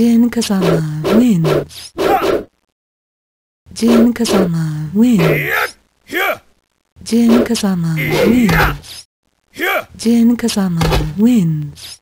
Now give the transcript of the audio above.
Jin Kazama wins. Jin Kazama wins. Jin Kazama wins. Jin Kazama wins.